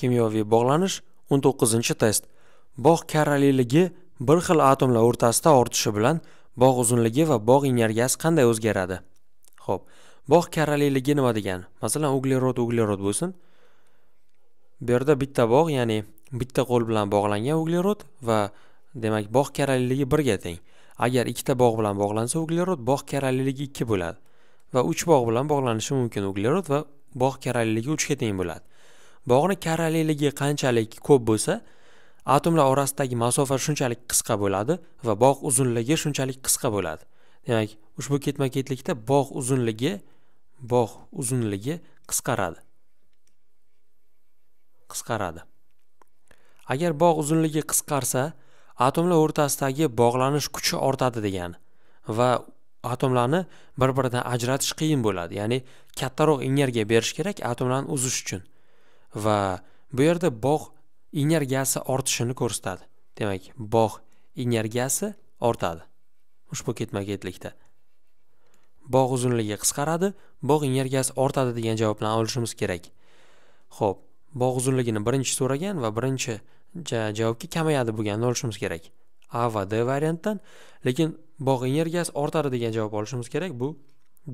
kimyoviy bog'lanish 19 test bog' karaliligi bir xil atomlar o'rtasida ortishi bilan bog' uzunligi va bog' energiyasi qanday o'zgaradi Xo'p, bog' karaliligi nima degan? masalan uglerod uglerod bo'lsin bu yerda bitta bog' ya'ni bitta qo'l bilan bog'langan uglerod va demak bog' karaliligi ga teng agar ikkita bog' bilan bog'lansa uglerod bog' karaliligi 2 bo'ladi va uch bog' bilan bog'lanishi mumkin uglerod va bog' karaliligi ga teng bo'ladi bog'ni karaliligi qanchalik ko'p bo'lsa atomlar orasidagi masofa shunchalik qisqa bo'ladi va bog' uzunligi shunchalik qisqa bo'ladi demak ushbu ketma ketlikda bog' uzunligi bog' uzunligi qisqaradi qisqaradi agar bog' uzunligi qisqarsa atomlar o'rtasidagi bog'lanish kuchi ortadi degani va atomlarni bir biridan ajratish qiyin bo'ladi ya'ni kattaroq energiya berish kerak atomlarni uzish uchun va bu yerda bog' energiyasi ortishini ko'rsatadi demak bog' energiyasi ortadi ushbu ketma ketlikda bog' uzunligi qisqaradi bog' energiyasi ortadi degan javob bilan olishimiz kerak ho'p bog' uzunligini birinchi so'ragan va birinchi javobga kamayadi bo'lganini olishimiz kerak a va d variantdan lekin bog' energiyasi ortadi degan javob olishimiz kerak bu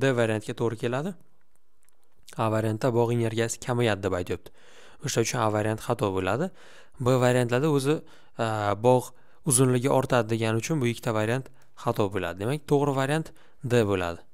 d variantga to'g'ri keladi a variantda bog' energiyasi kamayadi deb aytyapti o'sha uchun a variant xato bo'ladi b variantlarda o'zi e, bog' uzunligi ortadi degani uchun bu ikkita variant xato bo'ladi demak to'g'ri variant d bo'ladi